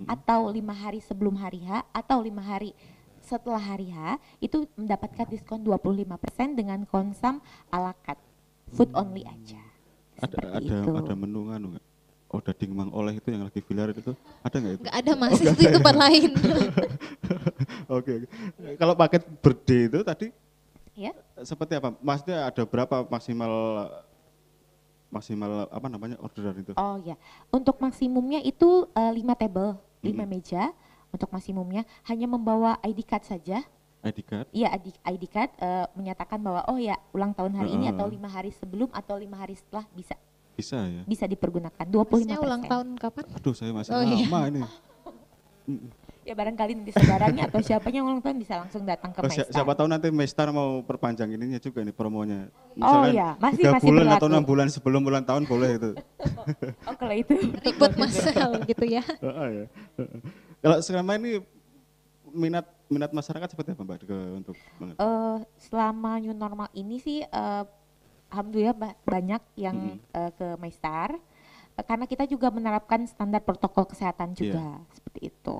Hmm. atau lima hari sebelum hari H atau lima hari setelah hari H itu mendapatkan diskon 25% dengan konsum ala carte food hmm. only aja ada Seperti ada itu. ada menu kan enggak Oh, daging mang oleh itu yang lagi viral itu ada nggak itu? Nggak ada mas, oh, itu ya? tempat lain. Oke, okay. kalau paket berde itu tadi ya. seperti apa? Maksudnya ada berapa maksimal maksimal apa namanya orderan itu? Oh ya, untuk maksimumnya itu uh, eh, 5 table lima hmm meja untuk maksimumnya hanya membawa ID card saja ID card? Iya ID, ID card uh, menyatakan bahwa oh ya ulang tahun hari uh, ini atau lima hari sebelum atau lima hari setelah bisa. Bisa ya? Bisa dipergunakan 25 Maksudnya ulang tahun kapan? Aduh saya masih oh, iya. lama iya. ini. ya barangkali nanti saudaranya atau siapanya ulang tahun bisa langsung datang ke oh, Maestar. Siapa tahu nanti Maestar mau perpanjang ininya juga nih promonya. Oh, Misalkan oh iya, masih masih bulan berlaku. atau enam bulan sebelum ulang tahun boleh itu. oh kalau itu ribut masal gitu ya. Oh, iya. Kalau selama ini minat minat masyarakat seperti apa Mbak untuk uh, selama new normal ini sih uh, alhamdulillah ba banyak yang mm -hmm. uh, ke Maestar karena kita juga menerapkan standar protokol kesehatan juga yeah. seperti itu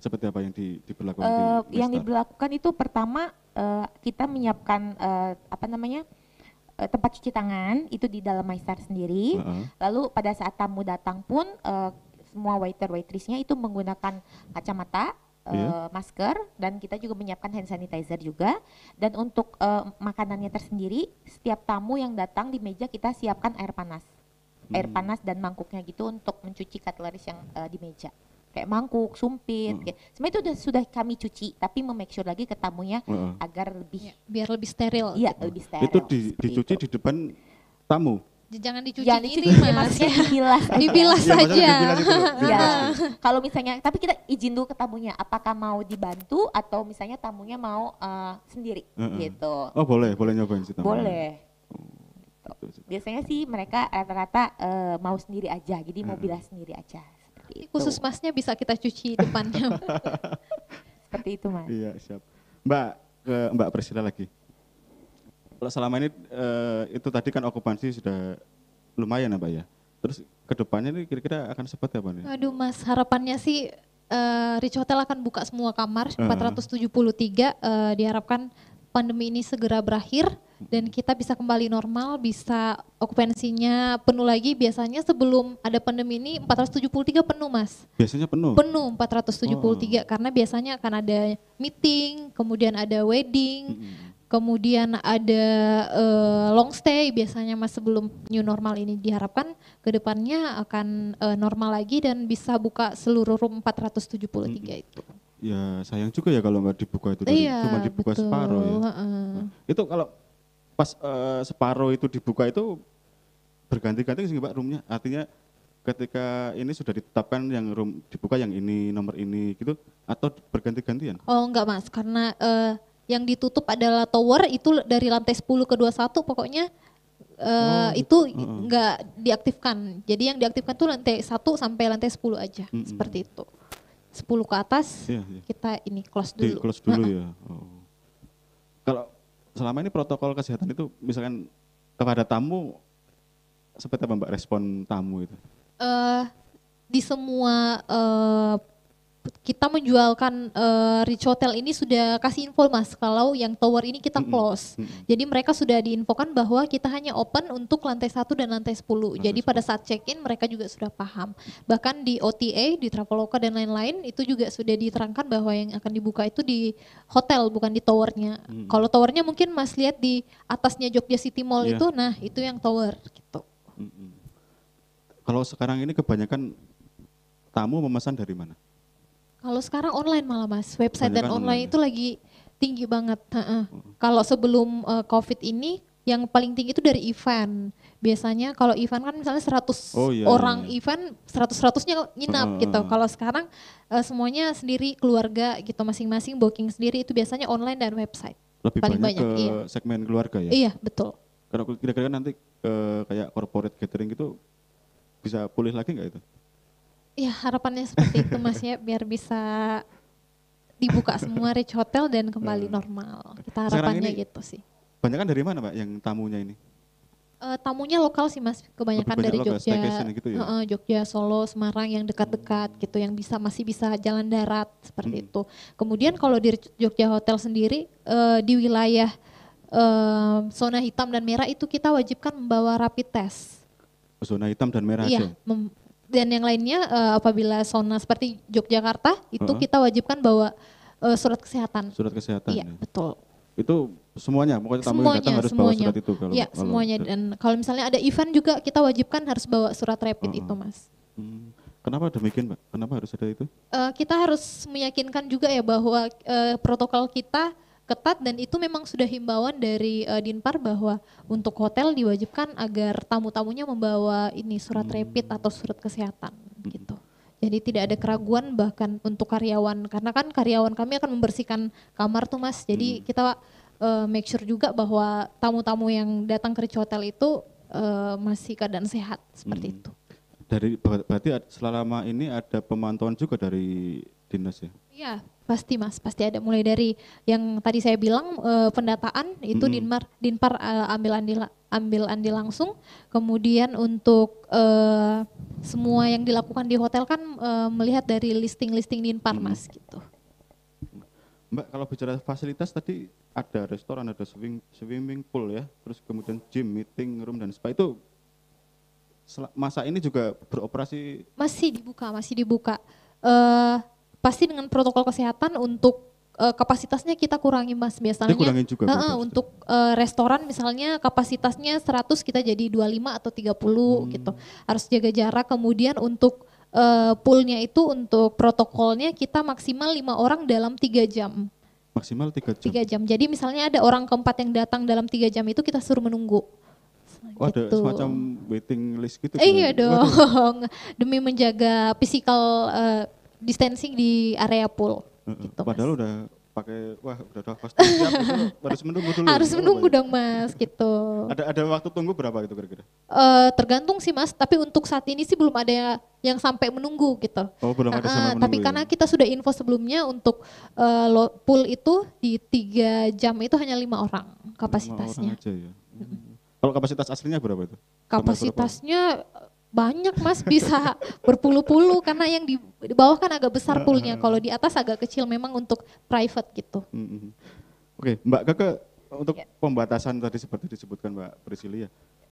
seperti apa yang di, diberlakukan uh, di eh, Yang diberlakukan itu pertama uh, kita menyiapkan uh, apa namanya uh, tempat cuci tangan itu di dalam Maestar sendiri. Uh -huh. Lalu pada saat tamu datang pun uh, semua waiter waitressnya itu menggunakan kacamata. Iya. masker dan kita juga menyiapkan hand sanitizer juga dan untuk uh, makanannya tersendiri setiap tamu yang datang di meja kita siapkan air panas hmm. air panas dan mangkuknya gitu untuk mencuci cutlery yang uh, di meja kayak mangkuk, sumpit. Mm. Gitu. Sebenarnya itu udah, sudah kami cuci, tapi memake sure lagi ketamunya tamunya agar lebih ya, biar lebih steril. Iya, gitu. lebih steril. Itu di, dicuci itu. di depan tamu. Jangan dicuci, Jangan dicuci ini, mas. maksudnya dibilas Dibilas saja. Ya, ya. Kalau misalnya, tapi kita izin dulu ke tamunya, apakah mau dibantu atau misalnya tamunya mau uh, sendiri mm -hmm. gitu. Oh boleh, boleh nyobain sih tamu. Boleh. Oh, gitu. Biasanya sih mereka rata-rata uh, mau sendiri aja, jadi mau bilas sendiri aja. Nanti gitu. khusus masnya bisa kita cuci depannya. Seperti itu mas. Iya siap. Mbak ke Mbak Priscila lagi. Kalau selama ini eh, itu tadi kan okupansi sudah lumayan ya Mbak ya. Terus kedepannya ini kira-kira akan seperti apa nih? Aduh mas harapannya sih uh, Rich Hotel akan buka semua kamar 473 eh, diharapkan pandemi ini segera berakhir dan kita bisa kembali normal, bisa okupansinya penuh lagi. Biasanya sebelum ada pandemi ini 473 penuh, Mas. Biasanya penuh. Penuh 473 oh. karena biasanya akan ada meeting, kemudian ada wedding. Mm-hmm. Kemudian ada uh, long stay biasanya mas sebelum new normal ini diharapkan kedepannya akan uh, normal lagi dan bisa buka seluruh room 473 mm-hmm. itu ya sayang juga ya kalau nggak dibuka itu iya, cuma dibuka betul. separuh ya. Uh. Itu kalau pas uh, separuh itu dibuka itu berganti-ganti sih Pak roomnya. Artinya ketika ini sudah ditetapkan yang room dibuka yang ini nomor ini gitu atau berganti-gantian? Oh enggak Mas, karena uh, yang ditutup adalah tower itu dari lantai 10 ke 21 pokoknya uh, oh, itu uh, enggak diaktifkan. Jadi yang diaktifkan tuh lantai 1 sampai lantai 10 aja, mm -mm. seperti itu. 10 ke atas yeah, yeah. kita ini close dulu. close dulu uh -uh. ya. Oh selama ini protokol kesehatan itu misalkan kepada tamu seperti apa Mbak respon tamu itu? Uh, di semua uh, kita menjualkan uh, Rich Hotel ini sudah kasih info mas kalau yang tower ini kita close. Mm -hmm. Jadi mereka sudah diinfokan bahwa kita hanya open untuk lantai 1 dan lantai 10. Lantai Jadi pada saat check-in mereka juga sudah paham. Bahkan di OTA, di Traveloka dan lain-lain itu juga sudah diterangkan bahwa yang akan dibuka itu di hotel bukan di towernya. Mm -hmm. Kalau towernya mungkin mas lihat di atasnya Jogja City Mall yeah. itu, nah itu yang tower gitu. Mm -hmm. Kalau sekarang ini kebanyakan tamu memesan dari mana? Kalau sekarang online malah mas, website dan online, online itu ya? lagi tinggi banget. Uh-uh. Kalau sebelum uh, COVID ini yang paling tinggi itu dari event. Biasanya kalau event kan misalnya 100 oh, iya, orang iya. iya. event, 100-100-nya nginap uh, gitu. Kalau sekarang uh, semuanya sendiri keluarga gitu masing-masing booking sendiri itu biasanya online dan website. Lebih paling banyak, banyak ke iya. segmen keluarga ya? Iya, betul. Karena kira-kira nanti uh, kayak corporate gathering itu bisa pulih lagi nggak itu? Ya harapannya seperti itu mas ya biar bisa dibuka semua Rich Hotel dan kembali hmm. normal. Kita harapannya gitu sih. Banyak dari mana pak yang tamunya ini? Uh, tamunya lokal sih mas, kebanyakan dari Jogja, gitu ya? uh, Jogja, Solo, Semarang yang dekat-dekat gitu, yang bisa masih bisa jalan darat seperti hmm. itu. Kemudian kalau di Jogja Hotel sendiri uh, di wilayah uh, zona hitam dan merah itu kita wajibkan membawa rapid test. Zona hitam dan merah iya, dan yang lainnya uh, apabila zona seperti Yogyakarta itu uh -huh. kita wajibkan bawa uh, surat kesehatan. Surat kesehatan. Iya, betul. Itu semuanya pokoknya tamu semuanya, yang harus semuanya. bawa surat itu kalau. Iya, semuanya kalau, dan kalau misalnya ada event juga kita wajibkan harus bawa surat rapid uh -huh. itu, Mas. Hmm. Kenapa demikian, Pak. Kenapa harus ada itu? Uh, kita harus meyakinkan juga ya bahwa uh, protokol kita ketat dan itu memang sudah himbauan dari uh, Dinpar bahwa untuk hotel diwajibkan agar tamu-tamunya membawa ini surat hmm. rapid atau surat kesehatan hmm. gitu. Jadi tidak ada keraguan bahkan untuk karyawan karena kan karyawan kami akan membersihkan kamar tuh Mas. Jadi hmm. kita uh, make sure juga bahwa tamu-tamu yang datang ke hotel itu uh, masih keadaan sehat seperti hmm. itu. Dari berarti selama ini ada pemantauan juga dari dinas ya? Iya, pasti Mas, pasti ada mulai dari yang tadi saya bilang e, pendataan itu mm -hmm. Dinmar Dinpar e, ambil andil ambil andil langsung. Kemudian untuk e, semua yang dilakukan di hotel kan e, melihat dari listing-listing Dinpar mm -hmm. Mas gitu. Mbak, kalau bicara fasilitas tadi ada restoran, ada swimming, swimming pool ya, terus kemudian gym, meeting room dan spa itu masa ini juga beroperasi masih dibuka, masih dibuka. Uh, pasti dengan protokol kesehatan untuk uh, kapasitasnya kita kurangi mas biasanya juga, uh, untuk uh, restoran misalnya kapasitasnya 100 kita jadi 25 atau 30 hmm. gitu harus jaga jarak kemudian untuk uh, poolnya itu untuk protokolnya kita maksimal lima orang dalam tiga jam maksimal tiga jam tiga jam jadi misalnya ada orang keempat yang datang dalam tiga jam itu kita suruh menunggu Oh, gitu. semacam waiting list gitu. Eh, iya dong. Demi menjaga physical uh, distancing di area pool. Mm Gitu, Padahal mas. udah pakai wah udah udah pasti siap gitu. harus menunggu dulu harus menunggu dong mas gitu ada ada waktu tunggu berapa gitu kira-kira uh, tergantung sih mas tapi untuk saat ini sih belum ada yang sampai menunggu gitu oh belum ada uh, menunggu tapi ya. karena kita sudah info sebelumnya untuk uh, pool itu di tiga jam itu hanya lima orang kapasitasnya lima orang aja ya. kalau kapasitas aslinya berapa itu kapasitasnya banyak mas bisa berpuluh-puluh karena yang di, di bawah kan agak besar pulnya kalau di atas agak kecil memang untuk private gitu mm -hmm. oke mbak keke untuk yeah. pembatasan tadi seperti disebutkan mbak Priscilia ya,